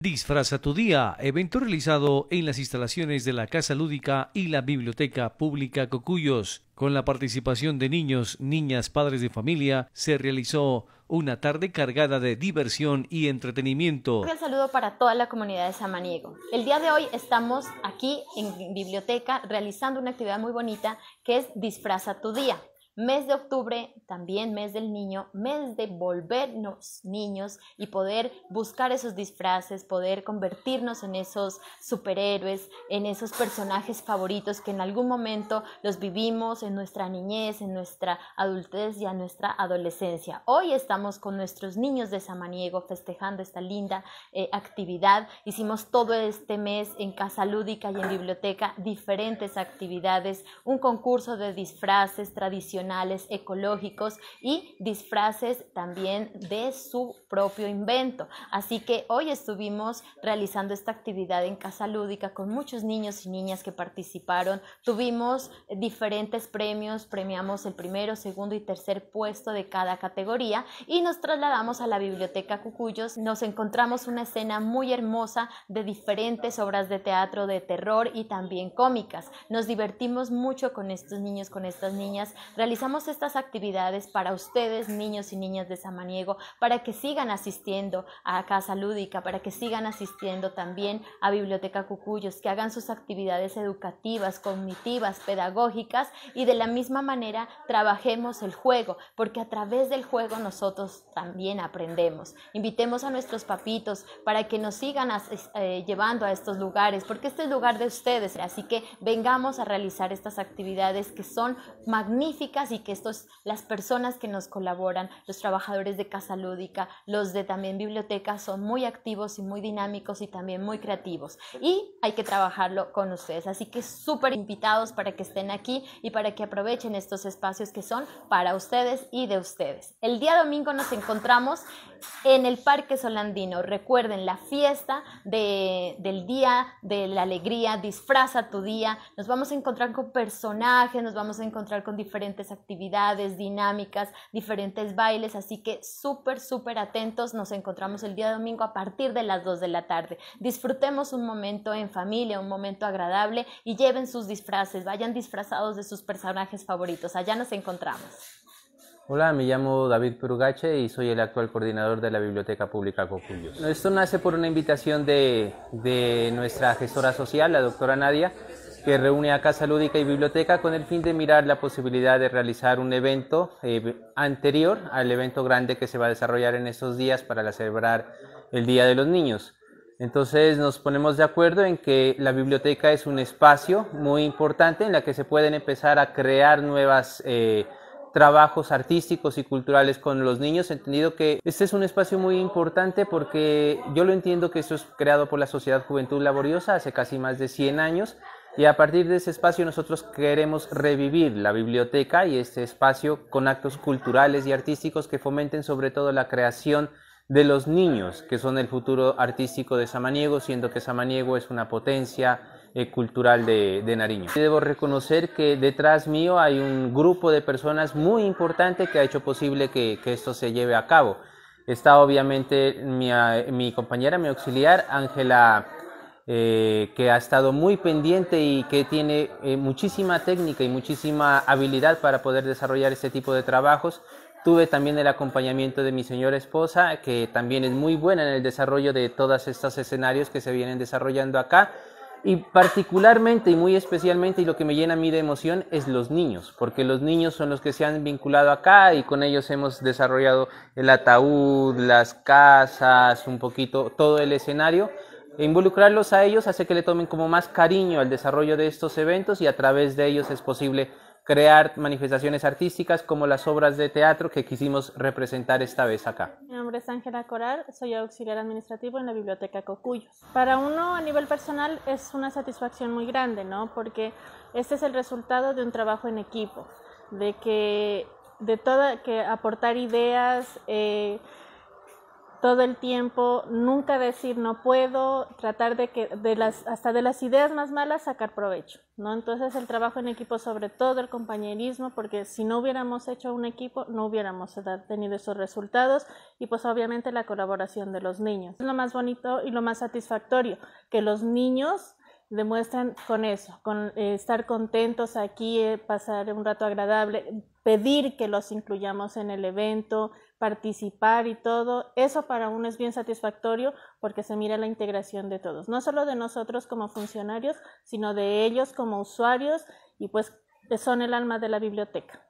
Disfraza tu día, evento realizado en las instalaciones de la Casa Lúdica y la Biblioteca Pública Cocuyos. Con la participación de niños, niñas, padres de familia, se realizó una tarde cargada de diversión y entretenimiento. Un saludo para toda la comunidad de Samaniego. El día de hoy estamos aquí en biblioteca realizando una actividad muy bonita que es Disfraza tu día. Mes de octubre, también mes del niño, mes de volvernos niños y poder buscar esos disfraces, poder convertirnos en esos superhéroes, en esos personajes favoritos que en algún momento los vivimos en nuestra niñez, en nuestra adultez y a nuestra adolescencia. Hoy estamos con nuestros niños de Samaniego festejando esta linda eh, actividad. Hicimos todo este mes en Casa Lúdica y en biblioteca diferentes actividades, un concurso de disfraces tradicionales ecológicos y disfraces también de su propio invento. Así que hoy estuvimos realizando esta actividad en Casa Lúdica con muchos niños y niñas que participaron. Tuvimos diferentes premios, premiamos el primero, segundo y tercer puesto de cada categoría y nos trasladamos a la Biblioteca Cucuyos. Nos encontramos una escena muy hermosa de diferentes obras de teatro de terror y también cómicas. Nos divertimos mucho con estos niños, con estas niñas, realizando Realizamos estas actividades para ustedes, niños y niñas de Samaniego, para que sigan asistiendo a Casa Lúdica, para que sigan asistiendo también a Biblioteca Cucuyos, que hagan sus actividades educativas, cognitivas, pedagógicas y de la misma manera trabajemos el juego, porque a través del juego nosotros también aprendemos. Invitemos a nuestros papitos para que nos sigan eh, llevando a estos lugares, porque este es el lugar de ustedes, así que vengamos a realizar estas actividades que son magníficas Así que estos, las personas que nos colaboran, los trabajadores de Casa Lúdica, los de también bibliotecas, son muy activos y muy dinámicos y también muy creativos. Y hay que trabajarlo con ustedes. Así que súper invitados para que estén aquí y para que aprovechen estos espacios que son para ustedes y de ustedes. El día domingo nos encontramos en el Parque Solandino. Recuerden la fiesta del día de la alegría, disfraza tu día. Nos vamos a encontrar con personajes, nos vamos a encontrar con diferentes actividades, dinámicas, diferentes bailes. Así que súper, súper atentos. Nos encontramos el día domingo a partir de las 2 de la tarde. Disfrutemos un momento en familia, un momento agradable y lleven sus disfraces. Vayan disfrazados de sus personajes favoritos. Allá nos encontramos. Hola, me llamo David Perugache y soy el actual coordinador de la Biblioteca Pública Cocuyos. Esto nace por una invitación de, nuestra gestora social, la doctora Nadia, que reúne a Casa Lúdica y Biblioteca con el fin de mirar la posibilidad de realizar un evento eh, anterior al evento grande que se va a desarrollar en estos días para celebrar el Día de los Niños. Entonces nos ponemos de acuerdo en que la biblioteca es un espacio muy importante en la que se pueden empezar a crear nuevas... Eh, trabajos artísticos y culturales con los niños, he entendido que este es un espacio muy importante porque yo lo entiendo que esto es creado por la Sociedad Juventud Laboriosa hace casi más de 100 años y a partir de ese espacio nosotros queremos revivir la biblioteca y este espacio con actos culturales y artísticos que fomenten sobre todo la creación de los niños, que son el futuro artístico de Samaniego, siendo que Samaniego es una potencia eh, cultural de, Nariño. Debo reconocer que detrás mío hay un grupo de personas muy importante que ha hecho posible que, esto se lleve a cabo. Está obviamente mi, eh, compañera, mi auxiliar, Ángela. Eh, que ha estado muy pendiente y que tiene muchísima técnica y muchísima habilidad para poder desarrollar este tipo de trabajos. Tuve también el acompañamiento de mi señora esposa, que también es muy buena en el desarrollo de todos estos escenarios que se vienen desarrollando acá. Y particularmente y muy especialmente, y lo que me llena a mí de emoción es los niños, porque los niños son los que se han vinculado acá y con ellos hemos desarrollado el ataúd, las casas, un poquito todo el escenario. E involucrarlos a ellos hace que le tomen como más cariño al desarrollo de estos eventos y a través de ellos es posible crear manifestaciones artísticas como las obras de teatro que quisimos representar esta vez acá. Mi nombre es Ángela Coral, soy auxiliar administrativo en la Biblioteca Cocuyos. Para uno a nivel personal es una satisfacción muy grande, ¿no? Porque este es el resultado de un trabajo en equipo, de que de toda que aportar ideas, eh, todo el tiempo, nunca decir no puedo, tratar de que hasta de las ideas más malas sacar provecho, ¿no? Entonces el trabajo en equipo, sobre todo el compañerismo, porque si no hubiéramos hecho un equipo, no hubiéramos tenido esos resultados y pues obviamente la colaboración de los niños. Es lo más bonito y lo más satisfactorio, que los niños demuestran con eso, con eh, estar contentos aquí, eh, pasar un rato agradable, pedir que los incluyamos en el evento, participar y todo. Eso para uno es bien satisfactorio porque se mira la integración de todos, no solo de nosotros como funcionarios, sino de ellos como usuarios y pues son el alma de la biblioteca.